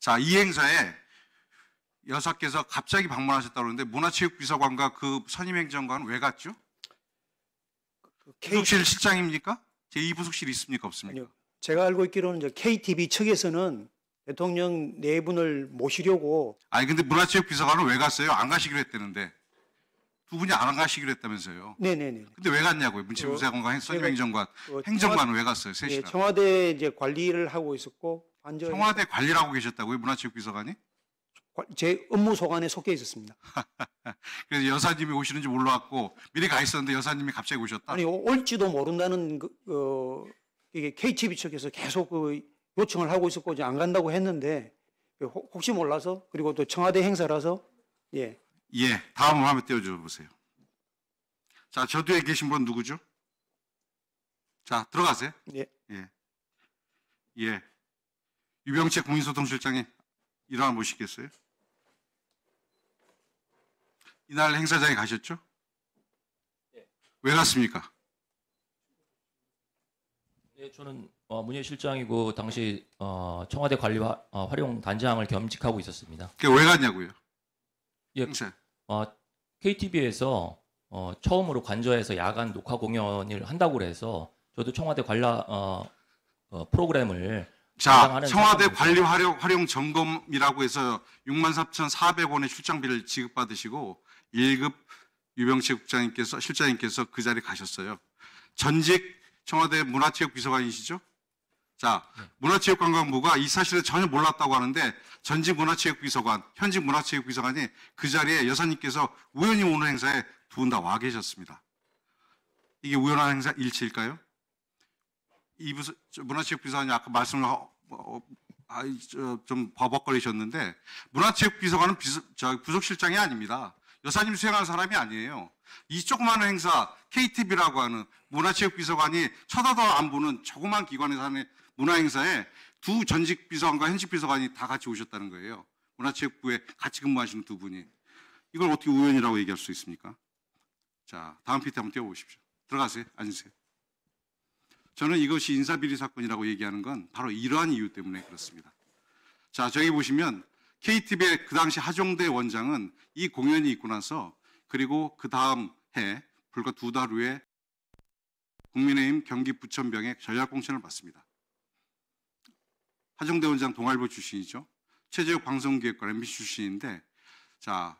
자, 이 행사에 여사께서 갑자기 방문하셨다고 그러는데 문화체육비서관과 그 선임행정관 왜 갔죠? 그 부속실 실장입니까? 제2부속실 있습니까? 없습니까? 아니요. 제가 알고 있기로는 KTV 측에서는 대통령 네 분을 모시려고 아니 근데 문화체육비서관은 왜 갔어요? 안 가시기로 했다는데 두 분이 안 가시기로 했다면서요? 네네네. 근데 왜 갔냐고요? 문체부사관과 그 선임행정관 어, 그 행정관은 왜 갔어요? 셋이 네, 청와대 이제 관리를 하고 있었고 관저 청와대 관리라고 계셨다고요? 문화체육 비서관이? 제 업무 소관에 속해 있었습니다. 그래서 여사님이 오시는지 몰랐고 미리 가 있었는데 여사님이 갑자기 오셨다. 아니 올지도 모른다는 그, 어, 이게 KTB 측에서 계속 그 요청을 하고 있었고 이제 안 간다고 했는데 그 혹시 몰라서 그리고 또 청와대 행사라서 예. 예. 다음 화면 띄워줘 보세요. 자, 저 뒤에 계신 분 누구죠? 자, 들어가세요. 예. 예. 예. 유병채 국민소통실장이 일어나 보시겠어요? 이날 행사장에 가셨죠? 예. 왜 갔습니까? 예, 저는 어, 문예 실장이고 당시 어, 청와대 관리 어, 활용 단장을 겸직하고 있었습니다. 그왜 갔냐고요? 예, 행사. 어, KTB에서 어, 처음으로 관저에서 야간 녹화 공연을 한다고 해서 저도 청와대 관라 어, 어, 프로그램을 자, 청와대 관리 활용, 활용 점검이라고 해서 63,400원의 출장비를 지급받으시고 1급 유병채 국장님께서 실장님께서 그 자리 에 가셨어요. 전직 청와대 문화체육비서관이시죠? 자, 네. 문화체육관광부가 이 사실을 전혀 몰랐다고 하는데 전직 문화체육비서관, 현직 문화체육비서관이 그 자리에 여사님께서 우연히 오는 행사에 두 분 다 와 계셨습니다. 이게 우연한 행사 일치일까요? 이 문화체육비서관이 아까 말씀을 어, 어 아좀 버벅거리셨는데 문화체육비서관은 비서, 저, 부속실장이 아닙니다. 여사님 수행하는 사람이 아니에요. 이 조그마한 행사 KTB라고 하는 문화체육비서관이 쳐다도 안 보는 조그만 기관에서 하는 문화행사에 두 전직 비서관과 현직 비서관이 다 같이 오셨다는 거예요. 문화체육부에 같이 근무하시는 두 분이. 이걸 어떻게 우연이라고 얘기할 수 있습니까? 자, 다음 피트 한번 띄워보십시오. 들어가세요. 앉으세요. 저는 이것이 인사비리 사건이라고 얘기하는 건 바로 이러한 이유 때문에 그렇습니다. 자, 저기 보시면 KTV의 그 당시 하종대 원장은 이 공연이 있고 나서 그리고 그 다음 해 불과 두 달 후에 국민의힘 경기 부천병의 전략공천을 받습니다. 하종대 원장 동아일보 출신이죠. 최재욱 방송기획관 MBC 출신인데 자,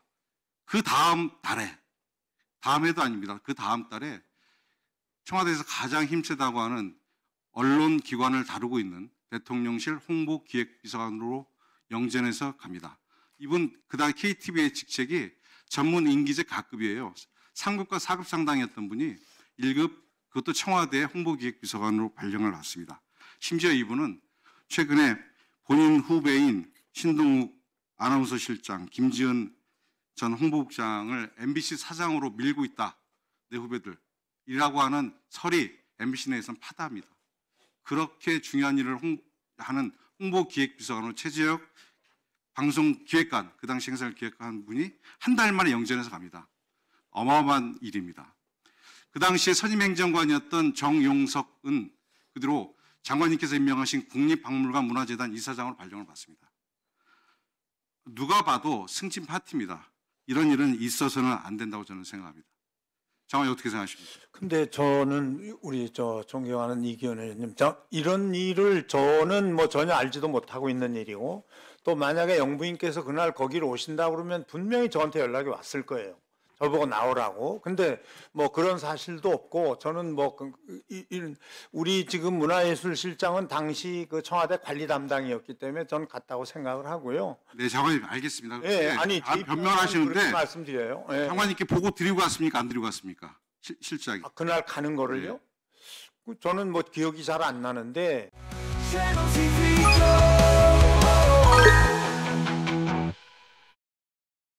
그 다음 달에 다음 해도 아닙니다. 그 다음 달에 청와대에서 가장 힘세다고 하는 언론 기관을 다루고 있는 대통령실 홍보기획비서관으로 영전에서 갑니다. 이분 그다음 KTV의 직책이 전문 인기제 가급이에요. 상급과 사급 상당이었던 분이 1급 그것도 청와대 홍보기획비서관으로 발령을 받습니다. 심지어 이분은 최근에 본인 후배인 신동욱 아나운서 실장, 김지은 전 홍보국장을 MBC 사장으로 밀고 있다. 내 후배들. 이라고 하는 설이 MBC 내에서는 파다합니다. 그렇게 중요한 일을 홍, 하는 홍보기획비서관으로 최지혁 방송기획관, 그 당시 행사를 기획한 분이 한 달 만에 영전에서 갑니다. 어마어마한 일입니다. 그 당시에 선임 행정관이었던 정용석은 그대로 장관님께서 임명하신 국립박물관 문화재단 이사장으로 발령을 받습니다. 누가 봐도 승진 파티입니다. 이런 일은 있어서는 안 된다고 저는 생각합니다. 장관 어떻게 생각하십니까? 근데 저는 우리 저 존경하는 이기현 의원님, 이런 일을 저는 뭐 전혀 알지도 못하고 있는 일이고 또 만약에 영부인께서 그날 거기로 오신다 그러면 분명히 저한테 연락이 왔을 거예요. 저보고 나오라고. 근데 뭐 그런 사실도 없고 저는 뭐 그, 우리 지금 문화예술실장은 당시 그 청와대 관리 담당이었기 때문에 전 갔다고 생각을 하고요. 네, 장관님 알겠습니다. 예, 네, 아니 아, 변명하시는데 말씀드려요. 네. 장관님께 보고 드리고 갔습니까? 안 드리고 갔습니까? 시, 실장이. 아, 그날 가는 거를요? 네. 저는 뭐 기억이 잘 안 나는데.